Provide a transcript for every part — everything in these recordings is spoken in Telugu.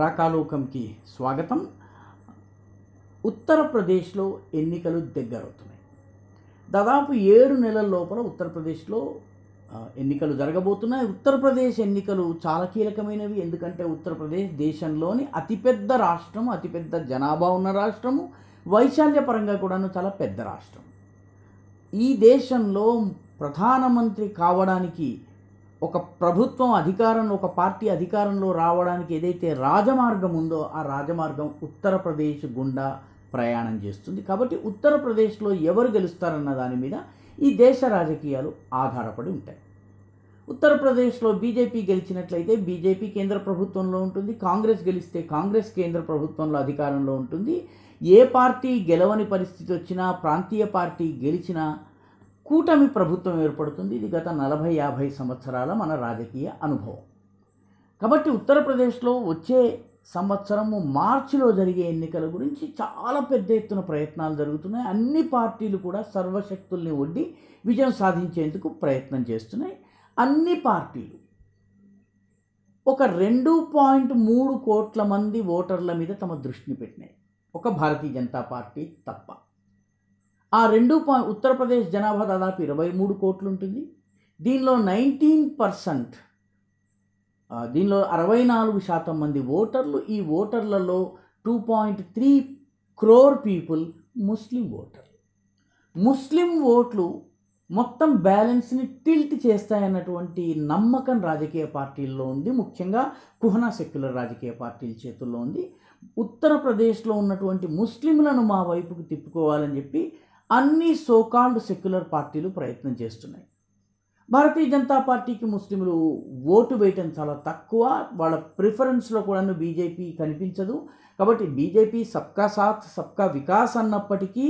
రాకాలోకంకి స్వాగతం ఉత్తరప్రదేశ్లో ఎన్నికలు దగ్గరవుతున్నాయి దాదాపు ఏడు నెలల లోపల ఉత్తరప్రదేశ్లో ఎన్నికలు జరగబోతున్నాయి ఉత్తరప్రదేశ్ ఎన్నికలు చాలా కీలకమైనవి ఎందుకంటే ఉత్తరప్రదేశ్ దేశంలోని అతిపెద్ద రాష్ట్రం అతిపెద్ద జనాభా ఉన్న రాష్ట్రము వైశాల్యపరంగా కూడాను చాలా పెద్ద రాష్ట్రం ఈ దేశంలో ప్రధానమంత్రి కావడానికి ఒక ప్రభుత్వం అధికారం ఒక పార్టీ అధికారంలో రావడానికి ఏదైతే రాజమార్గం ఉందో ఆ రాజమార్గం ఉత్తరప్రదేశ్ గుండా ప్రయాణం చేస్తుంది కాబట్టి ఉత్తరప్రదేశ్లో ఎవరు గెలుస్తారన్న దాని మీద ఈ దేశ రాజకీయాలు ఆధారపడి ఉంటాయి ఉత్తరప్రదేశ్లో బీజేపీ గెలిచినట్లయితే బీజేపీ కేంద్ర ప్రభుత్వంలో ఉంటుంది కాంగ్రెస్ గెలిస్తే కాంగ్రెస్ కేంద్ర ప్రభుత్వంలో అధికారంలో ఉంటుంది ఏ పార్టీ గెలవని పరిస్థితి వచ్చినా ప్రాంతీయ పార్టీ గెలిచినా కూటమి ప్రభుత్వం ఏర్పడుతుంది ఇది గత నలభై యాభై సంవత్సరాల మన రాజకీయ అనుభవం కాబట్టి ఉత్తరప్రదేశ్లో వచ్చే సంవత్సరము మార్చిలో జరిగే ఎన్నికల గురించి చాలా పెద్ద ఎత్తున ప్రయత్నాలు జరుగుతున్నాయి అన్ని పార్టీలు కూడా సర్వశక్తుల్ని ఒడ్డి విజయం సాధించేందుకు ప్రయత్నం చేస్తున్నాయి అన్ని పార్టీలు ఒక రెండు పాయింట్ మూడు కోట్ల మంది ఓటర్ల మీద తమ దృష్టిని పెట్టినాయి ఒక భారతీయ జనతా పార్టీ తప్ప ఆ రెండు పాయింట్ ఉత్తరప్రదేశ్ జనాభా దాదాపు ఇరవై మూడు కోట్లు ఉంటుంది దీనిలో నైన్టీన్ పర్సెంట్ దీనిలో అరవై నాలుగు శాతం మంది ఓటర్లు ఈ ఓటర్లలో two point three crore people Muslim voter Muslim ఓట్లు మొత్తం బ్యాలెన్స్ని టిల్ట్ చేస్తాయన్నటువంటి నమ్మకం రాజకీయ పార్టీల్లో ఉంది ముఖ్యంగా కుహనా సెక్యులర్ రాజకీయ పార్టీల చేతుల్లో ఉంది ఉత్తరప్రదేశ్లో ఉన్నటువంటి ముస్లింలను మా వైపుకు తిప్పుకోవాలని చెప్పి అన్ని సోకాల్డ్ సెక్యులర్ పార్టీలు ప్రయత్నం చేస్తున్నాయి భారతీయ జనతా పార్టీకి ముస్లింలు ఓటు వేయటం చాలా తక్కువ వాళ్ళ ప్రిఫరెన్స్లో కూడా బీజేపీ కనిపించదు కాబట్టి బీజేపీ సబ్కా సాత్ సబ్కా వికాస్ అన్నప్పటికీ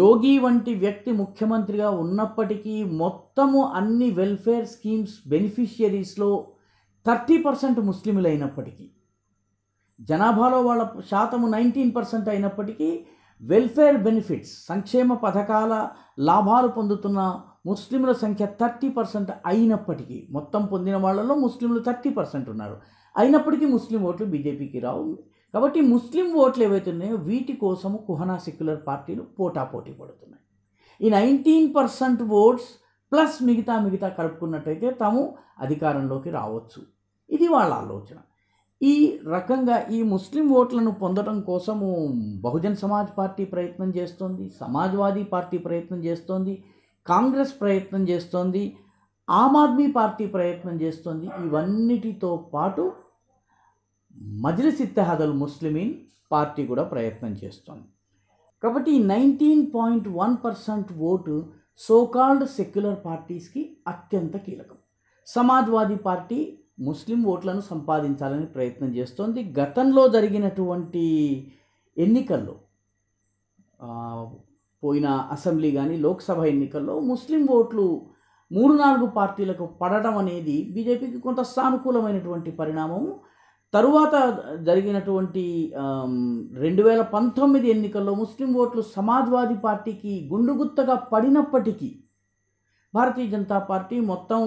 యోగి వంటి వ్యక్తి ముఖ్యమంత్రిగా ఉన్నప్పటికీ మొత్తము అన్ని వెల్ఫేర్ స్కీమ్స్ బెనిఫిషియరీస్లో థర్టీ పర్సెంట్ ముస్లింలు అయినప్పటికీ జనాభాలో వాళ్ళ శాతము నైన్టీన్ పర్సెంట్ అయినప్పటికీ వెల్ఫేర్ బెనిఫిట్స్ సంక్షేమ పథకాల లాభాలు పొందుతున్న ముస్లింల సంఖ్య థర్టీ పర్సెంట్ అయినప్పటికీ మొత్తం పొందిన వాళ్ళలో ముస్లింలు థర్టీ పర్సెంట్ ఉన్నారు అయినప్పటికీ ముస్లిం ఓట్లు బీజేపీకి రావు కాబట్టి ముస్లిం ఓట్లు ఏవైతే ఉన్నాయో వీటి కోసము కుహనా సెక్యులర్ పార్టీలు పోటాపోటీ పడుతున్నాయి ఈ నైన్టీన్ పర్సెంట్ ఓట్స్ ప్లస్ మిగతా మిగతా కలుపుకున్నట్టయితే తాము అధికారంలోకి రావచ్చు ఇది వాళ్ళ ఆలోచన ఈ రకంగా ఈ ముస్లిం ఓట్లను పొందడం కోసము బహుజన్ సమాజ్ పార్టీ ప్రయత్నం చేస్తోంది సమాజ్వాదీ పార్టీ ప్రయత్నం చేస్తోంది కాంగ్రెస్ ప్రయత్నం చేస్తోంది ఆమ్ ఆద్మీ పార్టీ ప్రయత్నం చేస్తోంది ఇవన్నిటితో పాటు మజ్లిస్ ఇత్తెహాదల్ ముస్లిమీన్ పార్టీ కూడా ప్రయత్నం చేస్తోంది కాబట్టి nineteen point one percent vote so called secular పార్టీస్కి అత్యంత కీలకం సమాజ్వాదీ పార్టీ ముస్లిం ఓట్లను సంపాదించాలని ప్రయత్నం చేస్తోంది గతంలో జరిగినటువంటి ఎన్నికల్లో పోయిన అసెంబ్లీ కానీ లోక్సభ ఎన్నికల్లో ముస్లిం ఓట్లు మూడు నాలుగు పార్టీలకు పడడం అనేది బీజేపీకి కొంత సానుకూలమైనటువంటి పరిణామము తరువాత జరిగినటువంటి రెండు వేల పంతొమ్మిది ఎన్నికల్లో ముస్లిం ఓట్లు సమాజ్వాదీ పార్టీకి గుండుగుత్తగా పడినప్పటికీ భారతీయ జనతా పార్టీ మొత్తం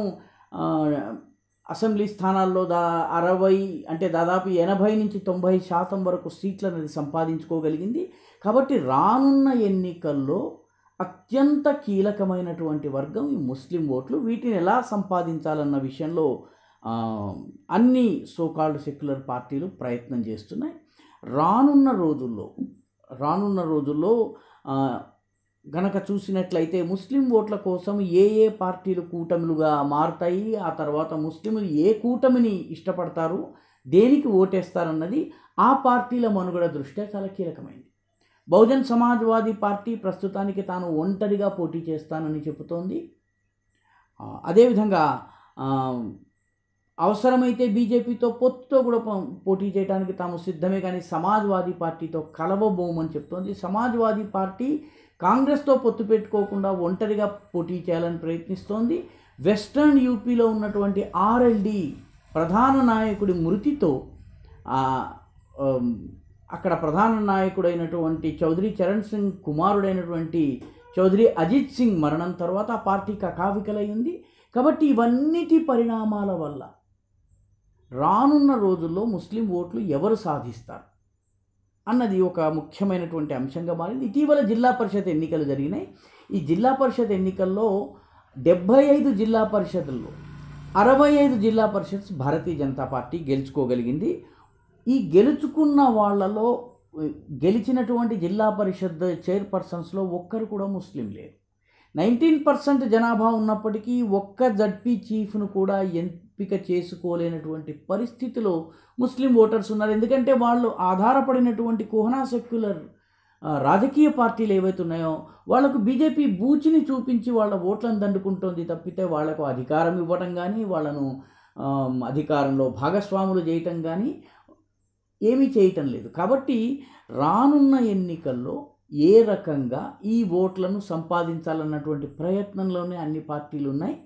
అసెంబ్లీ స్థానాల్లో దా అరవై అంటే దాదాపు ఎనభై నుంచి తొంభై శాతం వరకు సీట్లను అది సంపాదించుకోగలిగింది కాబట్టి రానున్న ఎన్నికల్లో అత్యంత కీలకమైనటువంటి వర్గం ఈ ముస్లిం ఓట్లు వీటిని ఎలా సంపాదించాలన్న విషయంలో అన్ని సోకాల్డ్ సెక్యులర్ పార్టీలు ప్రయత్నం చేస్తున్నాయి రానున్న రోజుల్లో రానున్న రోజుల్లో గనక చూసినట్లయితే ముస్లిం ఓట్ల కోసం ఏ ఏ పార్టీలు కూటమిలుగా మారుతాయి ఆ తర్వాత ముస్లింలు ఏ కూటమిని ఇష్టపడతారు దేనికి ఓటేస్తారన్నది ఆ పార్టీల మనుగడ దృష్ట్యా చాలా కీలకమైంది బహుజన్ సమాజ్వాదీ పార్టీ ప్రస్తుతానికి తాను ఒంటరిగా పోటీ చేస్తానని చెబుతోంది అదేవిధంగా అవసరమైతే బీజేపీతో పొత్తుతో కూడా పోటీ చేయడానికి తాము సిద్ధమే కానీ సమాజ్వాదీ పార్టీతో కలవబోమని చెప్తోంది సమాజ్వాదీ పార్టీ కాంగ్రెస్తో పొత్తు పెట్టుకోకుండా ఒంటరిగా పోటీ చేయాలని ప్రయత్నిస్తోంది వెస్ట్రన్ యూపీలో ఉన్నటువంటి ఆర్ఎల్డి ప్రధాన నాయకుడి మృతితో అక్కడ ప్రధాన నాయకుడైనటువంటి చౌదరి చరణ్ సింగ్ కుమారుడైనటువంటి చౌదరి అజిత్ సింగ్ మరణం తర్వాత ఆ పార్టీ కకావికలైంది కాబట్టి ఇవన్నిటి పరిణామాల వల్ల రానున్న రోజుల్లో ముస్లిం ఓట్లు ఎవరు సాధిస్తారు అన్నది ఒక ముఖ్యమైనటువంటి అంశంగా మారింది ఇటీవల జిల్లా పరిషత్ ఎన్నికలు జరిగినాయి ఈ జిల్లా పరిషత్ ఎన్నికల్లో డెబ్భై ఐదు జిల్లా పరిషత్ల్లో అరవై ఐదు జిల్లా పరిషత్ భారతీయ జనతా పార్టీ గెలుచుకోగలిగింది ఈ గెలుచుకున్న వాళ్ళలో గెలిచినటువంటి జిల్లా పరిషత్ చైర్పర్సన్స్లో ఒక్కరు కూడా ముస్లిం లేరు నైన్టీన్ పర్సెంట్ జనాభా ఉన్నప్పటికీ ఒక్క జడ్పీ చీఫ్ను కూడా ఎంపిక చేసుకోలేనటువంటి పరిస్థితిలో ముస్లిం ఓటర్స్ ఉన్నారు ఎందుకంటే వాళ్ళు ఆధారపడినటువంటి కుహనా సెక్యులర్ రాజకీయ పార్టీలు ఏవైతే ఉన్నాయో వాళ్లకు బీజేపీ బూచిని చూపించి వాళ్ళ ఓట్లను దండుకుంటోంది తప్పితే వాళ్లకు అధికారం ఇవ్వడం కానీ వాళ్ళను అధికారంలో భాగస్వాములు చేయటం కానీ ఏమీ చేయటం లేదు కాబట్టి రానున్న ఎన్నికల్లో ఏ రకంగా ఈ ఓట్లను సంపాదించాలన్నటువంటి ప్రయత్నంలోనే అన్ని పార్టీలు ఉన్నాయి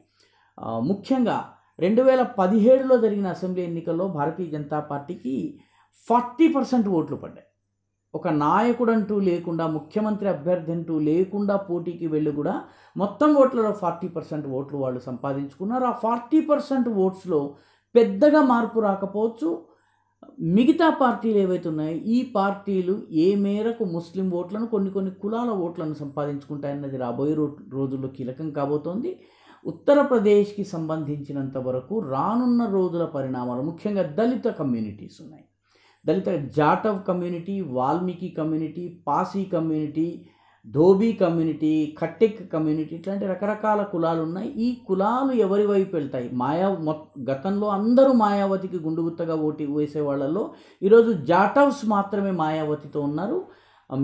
ముఖ్యంగా రెండు వేల పదిహేడులో జరిగిన అసెంబ్లీ ఎన్నికల్లో భారతీయ జనతా పార్టీకి ఫార్టీ పర్సెంట్ ఓట్లు పడ్డాయి ఒక నాయకుడంటూ లేకుండా ముఖ్యమంత్రి అభ్యర్థి అంటూ లేకుండా పోటీకి వెళ్ళి కూడా మొత్తం ఓట్లలో ఫార్టీ పర్సెంట్ ఓట్లు వాళ్ళు సంపాదించుకున్నారు ఆ ఫార్టీ పర్సెంట్ ఓట్స్లో పెద్దగా మార్పు రాకపోవచ్చు మిగతా పార్టీలు ఏవైతే ఉన్నాయో ఈ పార్టీలు ఏ మేరకు ముస్లిం ఓట్లను కొన్ని కొన్ని కులాల ఓట్లను సంపాదించుకుంటాయన్నది రాబోయే రోజుల్లో కీలకం కాబోతోంది ఉత్తరప్రదేశ్కి సంబంధించినంత వరకు రానున్న రోజుల పరిణామాలు ముఖ్యంగా దళిత కమ్యూనిటీస్ ఉన్నాయి Dalit Jatav community Valmiki community Pasi community Dhobi community Khatik community ఇట్లాంటి రకరకాల కులాలు ఉన్నాయి ఈ కులాలు ఎవరి వైపు వెళ్తాయి మాయా గతంలో అందరూ మాయావతికి గుండుగుత్తగా ఓటు వేసే వాళ్ళలో ఈరోజు జాటవ్స్ మాత్రమే మాయావతితో ఉన్నారు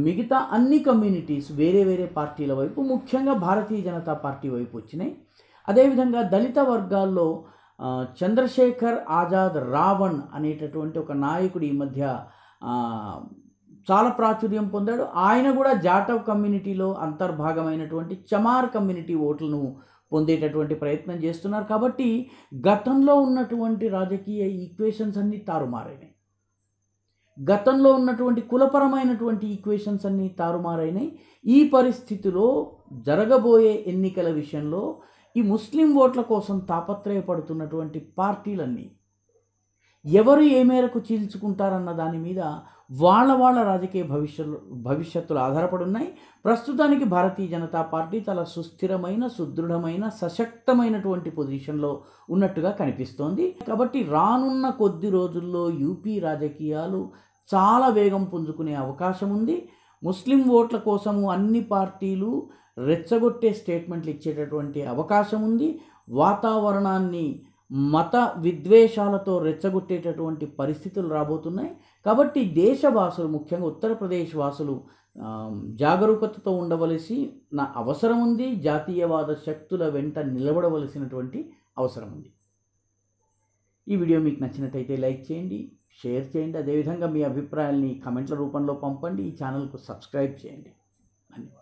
మిగతా అన్ని కమ్యూనిటీస్ వేరే వేరే పార్టీల వైపు ముఖ్యంగా భారతీయ జనతా పార్టీ వైపు వచ్చినాయి అదేవిధంగా దళిత వర్గాల్లో చంద్రశేఖర్ ఆజాద్ రావణ్ అనేటటువంటి ఒక నాయకుడు ఈ మధ్య చాలా ప్రాచుర్యం పొందాడు ఆయన కూడా జాటవ్ కమ్యూనిటీలో అంతర్భాగమైనటువంటి చమార్ కమ్యూనిటీ ఓట్లను పొందేటటువంటి ప్రయత్నం చేస్తున్నారు కాబట్టి గతంలో ఉన్నటువంటి రాజకీయ ఈక్వేషన్స్ అన్నీ తారుమారైనాయి గతంలో ఉన్నటువంటి కులపరమైనటువంటి ఈక్వేషన్స్ అన్నీ తారుమారైనాయి ఈ పరిస్థితిలో జరగబోయే ఎన్నికల విషయంలో ఈ ముస్లిం ఓట్ల కోసం తాపత్రయపడుతున్నటువంటి పార్టీలన్నీ ఎవరు ఏ మేరకు చీల్చుకుంటారన్న దాని మీద వాళ్ళ వాళ్ళ రాజకీయ భవిష్యత్తు భవిష్యత్తులు ఆధారపడి ఉన్నాయి ప్రస్తుతానికి భారతీయ జనతా పార్టీ చాలా సుస్థిరమైన సుదృఢమైన సశక్తమైనటువంటి పొజిషన్లో ఉన్నట్టుగా కనిపిస్తోంది కాబట్టి రానున్న కొద్ది రోజుల్లో యూపీ రాజకీయాలు చాలా వేగం పుంజుకునే అవకాశం ఉంది ముస్లిం ఓట్ల కోసము అన్ని పార్టీలు రెచ్చగొట్టే స్టేట్మెంట్లు ఇచ్చేటటువంటి అవకాశం ఉంది వాతావరణాన్ని మత విద్వేషాలతో రెచ్చగొట్టేటటువంటి పరిస్థితులు రాబోతున్నాయి కాబట్టి దేశవాసులు ముఖ్యంగా ఉత్తరప్రదేశ్ వాసులు జాగరూకతతో ఉండవలసి నా అవసరం ఉంది జాతీయవాద శక్తుల వెంట నిలబడవలసినటువంటి అవసరం ఉంది ఈ వీడియో మీకు నచ్చినట్టయితే లైక్ చేయండి షేర్ చేయండి అదేవిధంగా మీ అభిప్రాయాల్ని కమెంట్ల రూపంలో పంపండి ఈ ఛానల్కు సబ్స్క్రైబ్ చేయండి ధన్యవాదాలు